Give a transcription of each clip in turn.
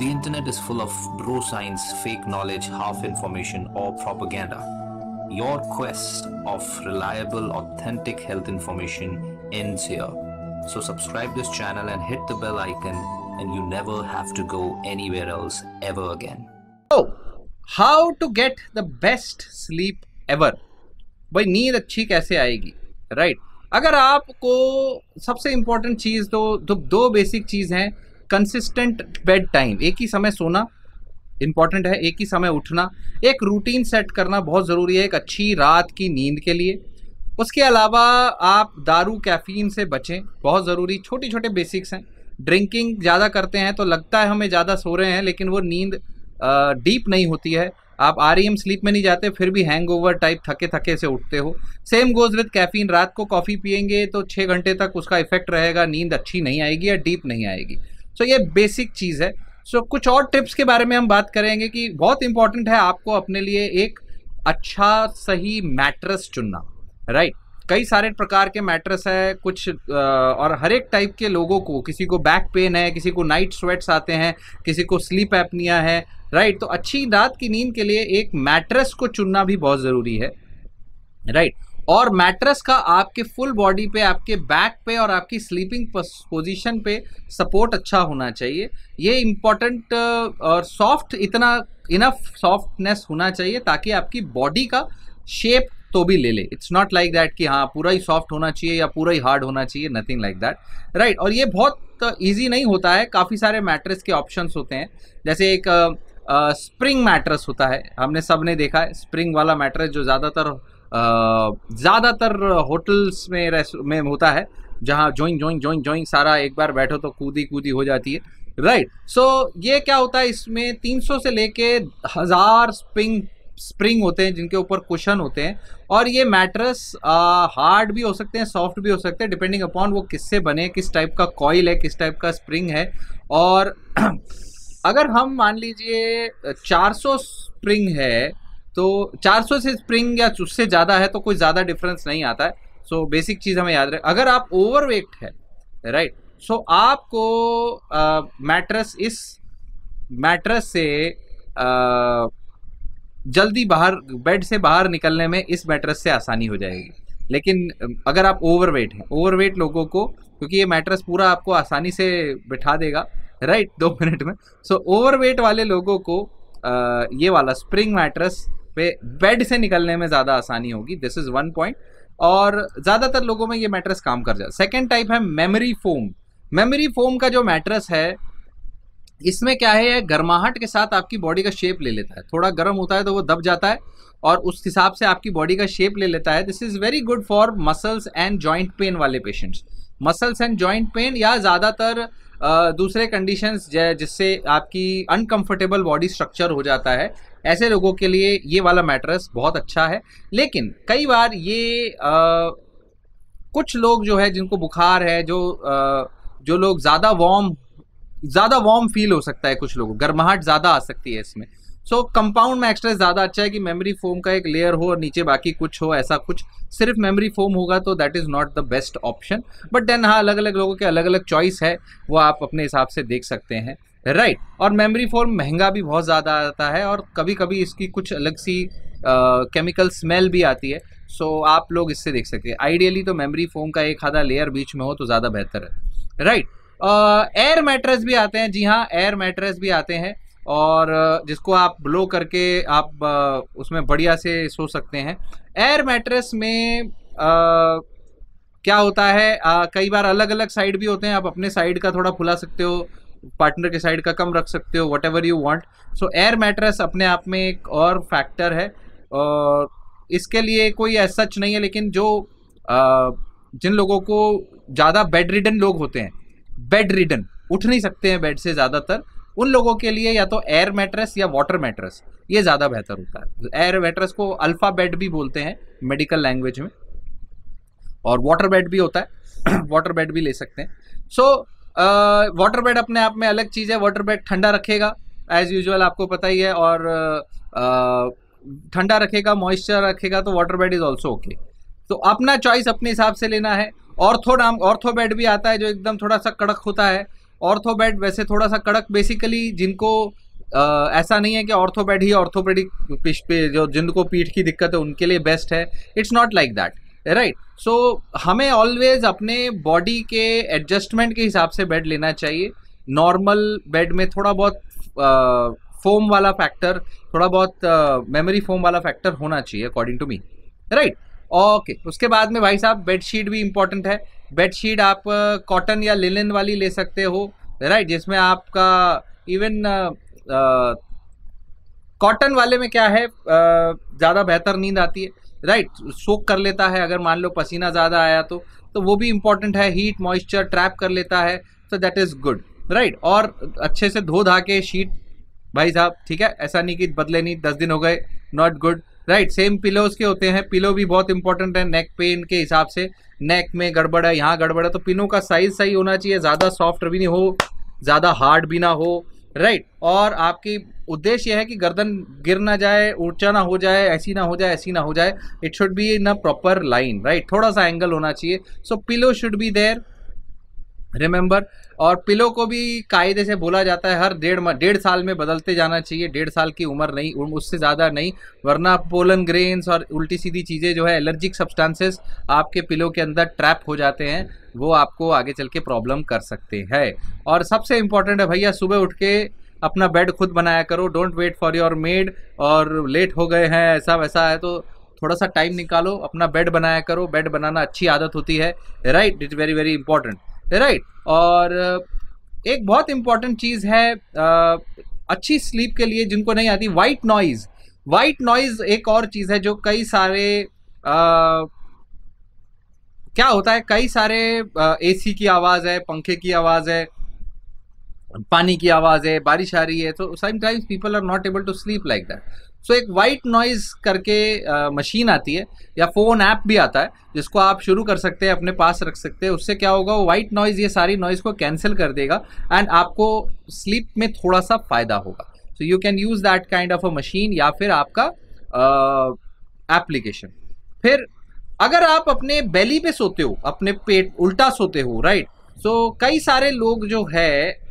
The internet is full of bro science, fake knowledge, half information, or propaganda. Your quest of reliable, authentic health information ends here. So subscribe this channel and hit the bell icon and you never have to go anywhere else ever again. So, oh, how to get the best sleep ever? भाई नींद अच्छी कैसे आएगी right right. अगर आपको सबसे important चीज़ तो दो, दो बेसिक चीज़ हैं कंसिस्टेंट बेड टाइम एक ही समय सोना इंपॉर्टेंट है एक ही समय उठना एक रूटीन सेट करना बहुत ज़रूरी है एक अच्छी रात की नींद के लिए उसके अलावा आप दारू कैफ़ीन से बचें बहुत ज़रूरी छोटे छोटे बेसिक्स हैं ड्रिंकिंग ज़्यादा करते हैं तो लगता है हमें ज़्यादा सो रहे हैं लेकिन वो नींद डीप नहीं होती है आप आर ई स्लीप में नहीं जाते फिर भी ओवर टाइप थके थके से उठते हो सेम गोज विद कैफ़ीन रात को कॉफ़ी पियेंगे तो छः घंटे तक उसका इफेक्ट रहेगा नींद अच्छी नहीं आएगी या डीप नहीं आएगी सो so, ये बेसिक चीज़ है सो so, कुछ और टिप्स के बारे में हम बात करेंगे कि बहुत इंपॉर्टेंट है आपको अपने लिए एक अच्छा सही मैट्रस चुनना राइट right? कई सारे प्रकार के मैट्रस है कुछ और हर एक टाइप के लोगों को किसी को बैक पेन है किसी को नाइट स्वेट्स आते हैं किसी को स्लीप एपनिया है राइट तो अच्छी रात की नींद के लिए एक मैट्रस को चुनना भी बहुत ज़रूरी है राइट और मैट्रेस का आपके फुल बॉडी पे आपके बैक पे और आपकी स्लीपिंग पोजीशन पे सपोर्ट अच्छा होना चाहिए ये इम्पॉर्टेंट और सॉफ्ट इतना इनफ सॉफ्टनेस होना चाहिए ताकि आपकी बॉडी का शेप तो भी ले ले इट्स नॉट लाइक दैट कि हाँ पूरा ही सॉफ्ट होना चाहिए या पूरा ही हार्ड होना चाहिए नथिंग लाइक दैट राइट और ये बहुत ईजी नहीं होता है काफ़ी सारे मैट्रेस के ऑप्शन होते हैं जैसे एक स्प्रिंग मैट्रेस होता है हमने सब ने देखा है स्प्रिंग वाला मैट्रेस जो ज़्यादातर ज़्यादातर होटल्स में में होता है जहाँ जॉइंग जोइंग जोइंग जोइंग सारा एक बार बैठो तो कूदी कूदी हो जाती है राइट right. सो so, ये क्या होता है इसमें 300 से लेके हज़ार स्प्रिंग स्प्रिंग होते हैं जिनके ऊपर कुशन होते हैं और ये मैट्रस हार्ड भी हो सकते हैं सॉफ्ट भी हो सकते हैं डिपेंडिंग अपॉन वो किससे बने किस टाइप का कॉयल है किस टाइप का स्प्रिंग है और अगर हम मान लीजिए 400 स्प्रिंग है तो 400 से स्प्रिंग या उससे ज़्यादा है तो कोई ज़्यादा डिफरेंस नहीं आता है सो so, बेसिक चीज़ हमें याद रहे अगर आप ओवर है राइट सो so, आपको मैट्रस इस मैट्रस से uh, जल्दी बाहर बेड से बाहर निकलने में इस मैट्रस से आसानी हो जाएगी लेकिन अगर आप ओवरवेट हैं ओवरवेट लोगों को क्योंकि ये मैट्रस पूरा आपको आसानी से बिठा देगा राइट दो मिनट में सो so, ओवरवेट वाले लोगों को आ, ये वाला स्प्रिंग मैट्रस पे बेड से निकलने में ज़्यादा आसानी होगी दिस इज़ वन पॉइंट और ज़्यादातर लोगों में ये मैट्रेस काम कर जाए सेकेंड टाइप है मेमोरी फोम मेमोरी फोम का जो मैट्रेस है इसमें क्या है गर्माहट के साथ आपकी बॉडी का शेप ले लेता है थोड़ा गर्म होता है तो वो दब जाता है और उस हिसाब से आपकी बॉडी का शेप ले लेता है this is very good for muscles and joint pain वाले patients muscles and joint pain या ज़्यादातर दूसरे कंडीशंस जिससे आपकी अनकंफर्टेबल बॉडी स्ट्रक्चर हो जाता है ऐसे लोगों के लिए ये वाला मैट्रेस बहुत अच्छा है लेकिन कई बार ये आ, कुछ लोग जो है जिनको बुखार है जो आ, जो लोग ज़्यादा वॉम ज़्यादा वॉम फील हो सकता है कुछ लोगों गर्माहट ज़्यादा आ सकती है इसमें सो कंपाउंड में एक्सट्रेस ज़्यादा अच्छा है कि मेमोरी फोम का एक लेयर हो और नीचे बाकी कुछ हो ऐसा कुछ सिर्फ मेमोरी फोम होगा तो that is not the best option but then हाँ अलग अलग लोगों के अलग अलग चॉइस है वो आप अपने हिसाब से देख सकते हैं राइट right. और मेमोरी फोम महंगा भी बहुत ज़्यादा आता है और कभी कभी इसकी कुछ अलग सी केमिकल uh, स्मेल भी आती है सो so, आप लोग इससे देख सकते हैं आइडियली तो मेमोरी फोम का एक आधा लेयर बीच में हो तो ज़्यादा बेहतर है राइट एयर मैट्रेस भी आते हैं जी हाँ एयर मैट्रेस भी आते हैं और जिसको आप ब्लो करके आप उसमें बढ़िया से सो सकते हैं एयर मैट्रेस में आ, क्या होता है आ, कई बार अलग अलग साइड भी होते हैं आप अपने साइड का थोड़ा फुला सकते हो पार्टनर के साइड का कम रख सकते हो whatever you want so air mattress अपने आप में एक और फैक्टर है और इसके लिए कोई ऐसा सच नहीं है लेकिन जो आ, जिन लोगों को ज़्यादा बेड रिडन लोग होते हैं बेड रिडन उठ नहीं सकते हैं बेड से ज़्यादातर उन लोगों के लिए या तो एयर मैट्रेस या वाटर मैट्रेस ये ज़्यादा बेहतर होता है एयर मैट्रेस को अल्फ़ा बेड भी बोलते हैं मेडिकल लैंग्वेज में और वाटर बेड भी होता है वाटर बेड भी ले सकते हैं सो वाटर बेड अपने आप में अलग चीज़ है वाटर बेड ठंडा रखेगा एज यूजल आपको पता ही है और ठंडा uh, रखेगा मॉइस्चर रखेगा तो water bed is also okay तो अपना चॉइस अपने हिसाब से लेना है ऑर्थो नाम ऑर्थो बेड भी आता है जो एकदम थोड़ा सा कड़क होता है ऑर्थोबेड वैसे थोड़ा सा कड़क बेसिकली जिनको आ, ऐसा नहीं है कि ऑर्थोपेड ही ऑर्थोपेडिक पे जो जिनको पीठ की दिक्कत है उनके लिए बेस्ट है it's not like that right so हमें ऑलवेज अपने बॉडी के एडजस्टमेंट के हिसाब से बेड लेना चाहिए नॉर्मल बेड में थोड़ा बहुत फोम वाला फैक्टर थोड़ा बहुत मेमोरी फोम वाला फैक्टर होना चाहिए according to me right okay उसके बाद में भाई साहब बेडशीट भी इंपॉर्टेंट है बेडशीट आप कॉटन uh, या लिनन वाली ले सकते हो राइट जिसमें आपका इवन कॉटन uh, uh, वाले में क्या है ज़्यादा बेहतर नींद आती है राइट सोक कर लेता है अगर मान लो पसीना ज़्यादा आया तो तो वो भी इम्पॉर्टेंट है हीट मॉइस्चर ट्रैप कर लेता है so that is good right और अच्छे से धो धा के शीट भाई साहब ठीक है ऐसा नहीं कि बदले नहीं दस दिन हो गए not good right same pillows के होते हैं पिलो भी बहुत इंपॉर्टेंट है नेक पेन के हिसाब से नेक में गड़बड़ है यहाँ गड़बड़ है तो पिनों का साइज सही होना चाहिए ज़्यादा सॉफ्ट भी नहीं हो ज़्यादा हार्ड भी ना हो राइट और आपकी उद्देश्य यह है कि गर्दन गिर ना जाए ऊंचा ना हो जाए ऐसी ना हो जाए ऐसी ना हो जाए it should be in a proper line right थोड़ा सा एंगल होना चाहिए so pillow should be there remember और पिलो को भी कायदे से बोला जाता है हर डेढ़ डेढ़ साल में बदलते जाना चाहिए डेढ़ साल की उम्र नहीं उससे ज़्यादा नहीं वरना पोलन ग्रेन्स और उल्टी सीधी चीज़ें जो है एलर्जिक सब्सटेंसेस आपके पिलो के अंदर ट्रैप हो जाते हैं वो आपको आगे चल के प्रॉब्लम कर सकते हैं और सबसे इम्पॉर्टेंट है भैया सुबह उठ के अपना बेड खुद बनाया करो don't wait for your maid और लेट हो गए हैं ऐसा वैसा है तो थोड़ा सा टाइम निकालो अपना बेड बनाया करो बेड बनाना अच्छी आदत होती है right it's very very important right और uh, एक बहुत इंपॉर्टेंट चीज़ है uh, अच्छी स्लीप के लिए जिनको नहीं आती वाइट नॉइज़ वाइट नॉइज़ एक और चीज़ है जो कई सारे आ, uh, क्या होता है कई सारे एसी की आवाज़ है पंखे की आवाज़ है पानी की आवाज़ है बारिश आ रही है तो sometimes people are not able to sleep like that so एक वाइट नॉइज़ करके मशीन आती है या फ़ोन ऐप भी आता है जिसको आप शुरू कर सकते हैं अपने पास रख सकते हैं उससे क्या होगा वो वाइट नॉइज़ ये सारी नॉइज़ को कैंसिल कर देगा एंड आपको स्लीप में थोड़ा सा फ़ायदा होगा so you can use that kind of a machine या फिर आपका एप्लीकेशन फिर अगर आप अपने बेली पे सोते हो अपने पेट उल्टा सोते हो राइट right? सो so, कई सारे लोग जो है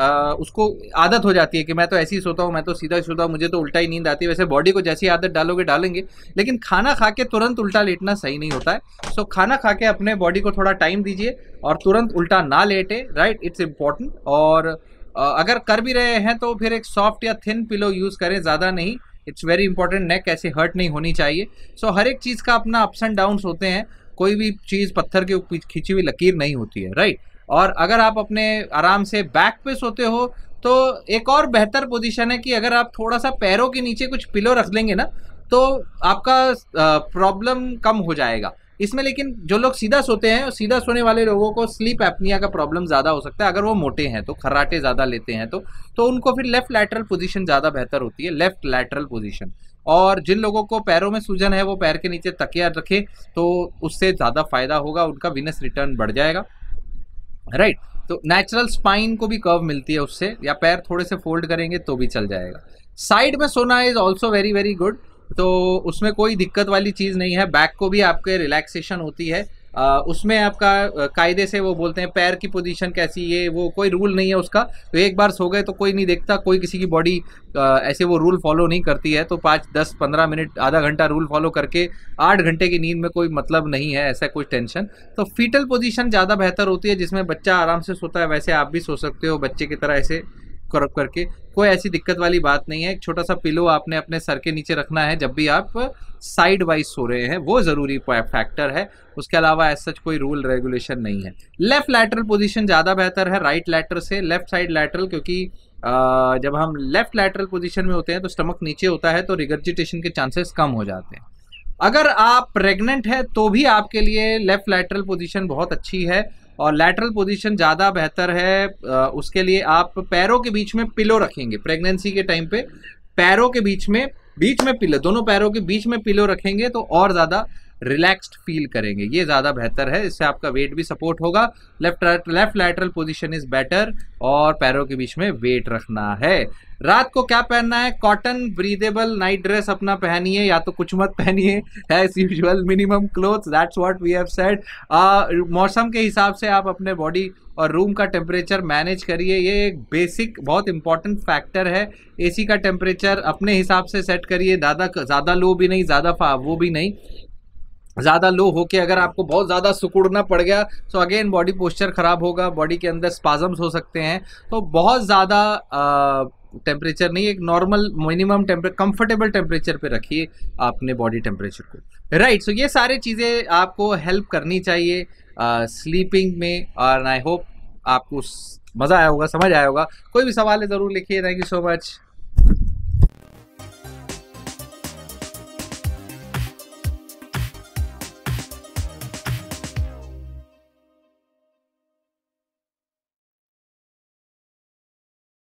आ, उसको आदत हो जाती है कि मैं तो ऐसे ही सोता हूँ मैं तो सीधा ही सोता हूँ मुझे तो उल्टा ही नींद आती है वैसे बॉडी को जैसी आदत डालोगे डालेंगे लेकिन खाना खा के तुरंत उल्टा लेटना सही नहीं होता है सो so, खाना खा के अपने बॉडी को थोड़ा टाइम दीजिए और तुरंत उल्टा ना लेटे राइट इट्स इम्पॉर्टेंट और आ, अगर कर भी रहे हैं तो फिर एक सॉफ्ट या थिन पिलो यूज़ करें ज़्यादा नहीं इट्स वेरी इंपॉर्टेंट नेक ऐसे हर्ट नहीं होनी चाहिए सो so, हर एक चीज़ का अपना अप्स एंड डाउन्स होते हैं कोई भी चीज़ पत्थर के खींची हुई लकीर नहीं होती है राइट और अगर आप अपने आराम से बैक पे सोते हो तो एक और बेहतर पोजीशन है कि अगर आप थोड़ा सा पैरों के नीचे कुछ पिलो रख लेंगे ना तो आपका प्रॉब्लम कम हो जाएगा इसमें लेकिन जो लोग सीधा सोते हैं सीधा सोने वाले लोगों को स्लीप एपनिया का प्रॉब्लम ज़्यादा हो सकता है अगर वो मोटे हैं तो खराटे ज़्यादा लेते हैं तो तो उनको फिर लेफ्ट लैटरल पोजीशन ज़्यादा बेहतर होती है लेफ्ट लैटरल पोजीशन और जिन लोगों को पैरों में सूजन है वो पैर के नीचे तकिया रखें तो उससे ज़्यादा फायदा होगा उनका विनस रिटर्न बढ़ जाएगा राइट right. तो नेचुरल स्पाइन को भी कर्व मिलती है उससे या पैर थोड़े से फोल्ड करेंगे तो भी चल जाएगा साइड में सोना is also very very good तो उसमें कोई दिक्कत वाली चीज़ नहीं है बैक को भी आपके रिलैक्सेशन होती है उसमें आपका कायदे से वो बोलते हैं पैर की पोजीशन कैसी है वो कोई रूल नहीं है उसका तो एक बार सो गए तो कोई नहीं देखता कोई किसी की बॉडी ऐसे वो रूल फॉलो नहीं करती है तो पाँच दस पंद्रह मिनट आधा घंटा रूल फॉलो करके आठ घंटे की नींद में कोई मतलब नहीं है ऐसा कोई टेंशन तो फीटल पोजीशन ज़्यादा बेहतर होती है जिसमें बच्चा आराम से सोता है वैसे आप भी सो सकते हो बच्चे की तरह ऐसे कर करके कोई ऐसी दिक्कत वाली बात नहीं है एक छोटा सा पिलो आपने अपने सर के नीचे रखना है जब भी आप साइड वाइज सो रहे हैं वो ज़रूरी फैक्टर है उसके अलावा एज सच कोई रूल रेगुलेशन नहीं है लेफ़्ट लैटरल पोजीशन ज़्यादा बेहतर है राइट लैटर से लेफ़्ट साइड लैटरल क्योंकि जब हम लेफ़्ट लैटरल पोजिशन में होते हैं तो स्टमक नीचे होता है तो रिगर्जिटेशन के चांसेस कम हो जाते हैं अगर आप प्रेग्नेंट है तो भी आपके लिए लेफ़्ट लैटरल पोजीशन बहुत अच्छी है और लैटरल पोजीशन ज़्यादा बेहतर है उसके लिए आप पैरों के बीच में पिलो रखेंगे प्रेगनेंसी के टाइम पे पैरों के बीच में बीच में पिलो दोनों पैरों के बीच में पिलो रखेंगे तो और ज़्यादा रिलैक्स्ड फील करेंगे ये ज़्यादा बेहतर है इससे आपका वेट भी सपोर्ट होगा left left lateral position is better और पैरों के बीच में वेट रखना है रात को क्या पहनना है कॉटन ब्रीदेबल नाइट ड्रेस अपना पहनिए या तो कुछ मत पहनिए as usual minimum clothes that's what we have said मौसम के हिसाब से आप अपने बॉडी और रूम का टेम्परेचर मैनेज करिए ये एक बेसिक बहुत इंपॉर्टेंट फैक्टर है एसी का टेम्परेचर अपने हिसाब से सेट करिए ज़्यादा ज़्यादा लो भी नहीं ज़्यादा वो भी नहीं ज़्यादा लो होके अगर आपको बहुत ज़्यादा सुकुड़ना पड़ गया तो अगेन बॉडी पोस्चर ख़राब होगा बॉडी के अंदर स्पाजम्स हो सकते हैं तो बहुत ज़्यादा टेम्परेचर नहीं एक नॉर्मल मिनिमम टेम्परे कंफर्टेबल टेम्परेचर पे रखिए आपने बॉडी टेम्परेचर को राइट right, सो so ये सारी चीज़ें आपको हेल्प करनी चाहिए स्लीपिंग uh, में और आई होप आपको मज़ा आया होगा समझ आया होगा कोई भी सवाल है ज़रूर लिखिए थैंक यू सो मच